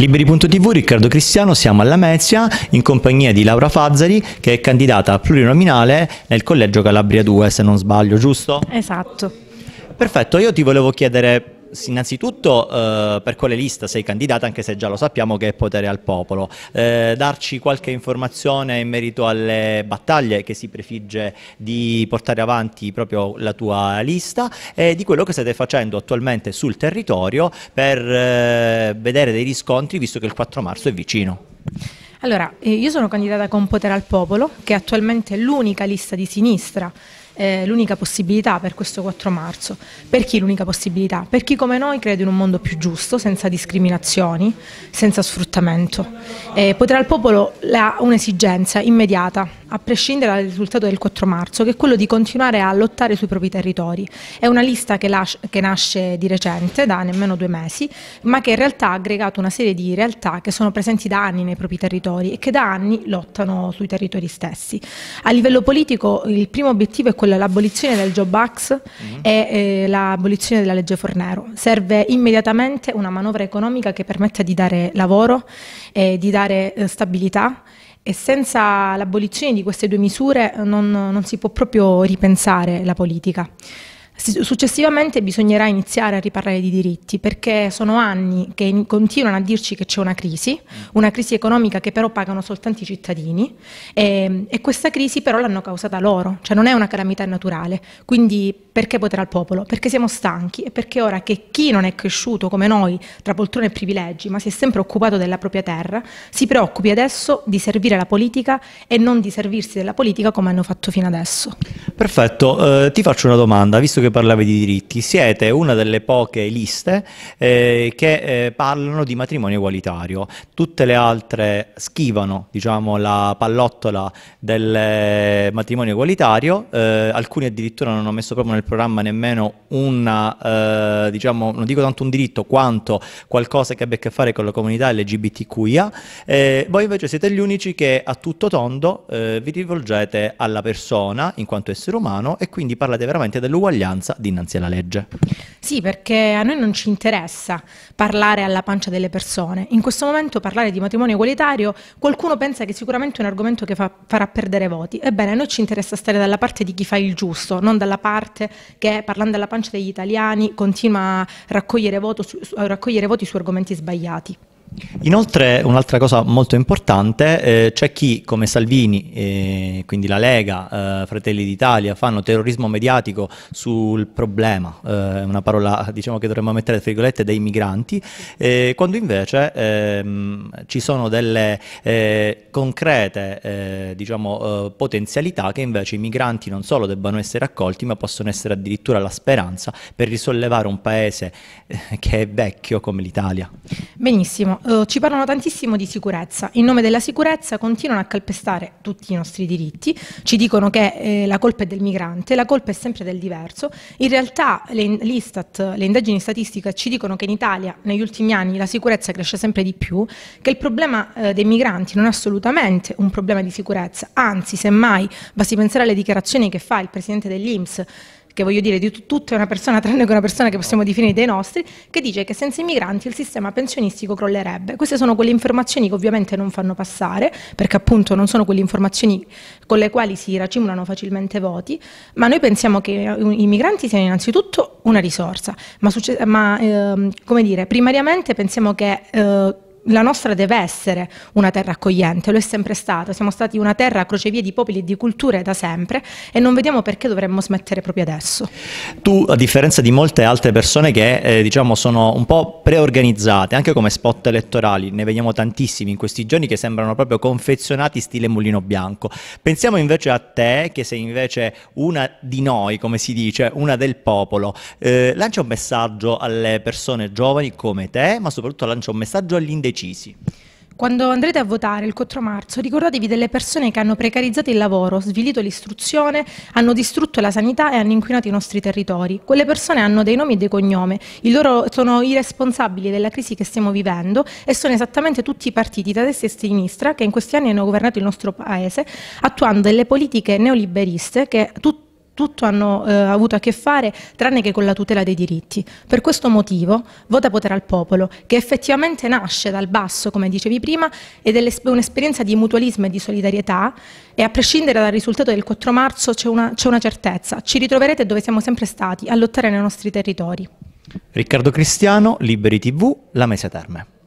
Liberi.tv, Riccardo Cristiano, siamo alla Mezia in compagnia di Laura Fazzari che è candidata a plurinominale nel collegio Calabria 2 se non sbaglio, giusto? Esatto. Perfetto, io ti volevo chiedere innanzitutto eh, per quale lista sei candidata, anche se già lo sappiamo che è potere al popolo. Eh, darci qualche informazione in merito alle battaglie che si prefigge di portare avanti proprio la tua lista e di quello che state facendo attualmente sul territorio per eh, vedere dei riscontri, visto che il 4 marzo è vicino. Allora, eh, io sono candidata con Potere al Popolo, che attualmente è l'unica lista di sinistra eh, l'unica possibilità per questo 4 marzo. Per chi l'unica possibilità? Per chi come noi crede in un mondo più giusto, senza discriminazioni, senza sfruttamento. Eh, potrà al popolo ha un'esigenza immediata a prescindere dal risultato del 4 marzo, che è quello di continuare a lottare sui propri territori. È una lista che, che nasce di recente, da nemmeno due mesi, ma che in realtà ha aggregato una serie di realtà che sono presenti da anni nei propri territori e che da anni lottano sui territori stessi. A livello politico il primo obiettivo è quello dell'abolizione del Job Ax mm -hmm. e eh, l'abolizione della legge Fornero. Serve immediatamente una manovra economica che permetta di dare lavoro, e di dare eh, stabilità, e senza l'abolizione di queste due misure non, non si può proprio ripensare la politica. Successivamente bisognerà iniziare a riparlare di diritti perché sono anni che continuano a dirci che c'è una crisi, mm. una crisi economica che però pagano soltanto i cittadini e, ehm, e questa crisi però l'hanno causata loro, cioè non è una calamità naturale, quindi perché potere al popolo? Perché siamo stanchi e perché ora che chi non è cresciuto come noi tra poltrone e privilegi ma si è sempre occupato della propria terra si preoccupi adesso di servire la politica e non di servirsi della politica come hanno fatto fino adesso. Perfetto, eh, ti faccio una domanda, visto che che parlavi di diritti, siete una delle poche liste eh, che eh, parlano di matrimonio egualitario, tutte le altre schivano diciamo, la pallottola del eh, matrimonio egualitario, eh, alcuni addirittura non hanno messo proprio nel programma nemmeno una, eh, diciamo, non dico tanto un diritto quanto qualcosa che abbia a che fare con la comunità LGBTQIA, eh, voi invece siete gli unici che a tutto tondo vi rivolgete alla persona in quanto essere umano e quindi parlate veramente dell'uguaglianza uguaglianza dinanzi alla legge. Sì, perché a noi non ci interessa parlare alla pancia delle persone. In questo momento parlare di matrimonio egualitario, qualcuno pensa che sicuramente è un argomento che fa, farà perdere voti. Ebbene, a noi ci interessa stare dalla parte di chi fa il giusto, non dalla parte che, parlando alla pancia degli italiani, continua a raccogliere, su, a raccogliere voti su argomenti sbagliati. Inoltre un'altra cosa molto importante, eh, c'è chi come Salvini, eh, quindi la Lega, eh, Fratelli d'Italia, fanno terrorismo mediatico sul problema, eh, una parola diciamo, che dovremmo mettere tra virgolette dei migranti, eh, quando invece ehm, ci sono delle eh, concrete diciamo, potenzialità che invece i migranti non solo debbano essere accolti ma possono essere addirittura la speranza per risollevare un paese che è vecchio come l'Italia. Benissimo, eh, ci parlano tantissimo di sicurezza. In nome della sicurezza continuano a calpestare tutti i nostri diritti, ci dicono che eh, la colpa è del migrante, la colpa è sempre del diverso. In realtà l'Istat, le indagini statistiche ci dicono che in Italia negli ultimi anni la sicurezza cresce sempre di più, che il problema eh, dei migranti non è assolutamente un problema di sicurezza, anzi semmai basti pensare alle dichiarazioni che fa il presidente dell'Inps che voglio dire di tutta una persona tranne che una persona che possiamo definire dei nostri, che dice che senza i migranti il sistema pensionistico crollerebbe. Queste sono quelle informazioni che ovviamente non fanno passare, perché appunto non sono quelle informazioni con le quali si racimolano facilmente voti, ma noi pensiamo che i migranti siano innanzitutto una risorsa, ma, ma ehm, come dire, primariamente pensiamo che... Eh, la nostra deve essere una terra accogliente, lo è sempre stata, siamo stati una terra crocevia di popoli e di culture da sempre e non vediamo perché dovremmo smettere proprio adesso. Tu, a differenza di molte altre persone che eh, diciamo sono un po' preorganizzate, anche come spot elettorali, ne vediamo tantissimi in questi giorni che sembrano proprio confezionati stile mulino bianco. Pensiamo invece a te, che sei invece una di noi, come si dice, una del popolo. Eh, lancia un messaggio alle persone giovani come te, ma soprattutto lancia un messaggio all'indeciso decisi. Quando andrete a votare il 4 marzo, ricordatevi delle persone che hanno precarizzato il lavoro, svilito l'istruzione, hanno distrutto la sanità e hanno inquinato i nostri territori. Quelle persone hanno dei nomi e dei cognomi, sono i responsabili della crisi che stiamo vivendo e sono esattamente tutti i partiti da destra e sinistra che in questi anni hanno governato il nostro paese attuando delle politiche neoliberiste che tutti tutto hanno eh, avuto a che fare tranne che con la tutela dei diritti. Per questo motivo vota potere al popolo, che effettivamente nasce dal basso, come dicevi prima, ed è un'esperienza di mutualismo e di solidarietà e a prescindere dal risultato del 4 marzo c'è una, una certezza, ci ritroverete dove siamo sempre stati, a lottare nei nostri territori. Riccardo Cristiano, Liberi TV, La Mesa Terme.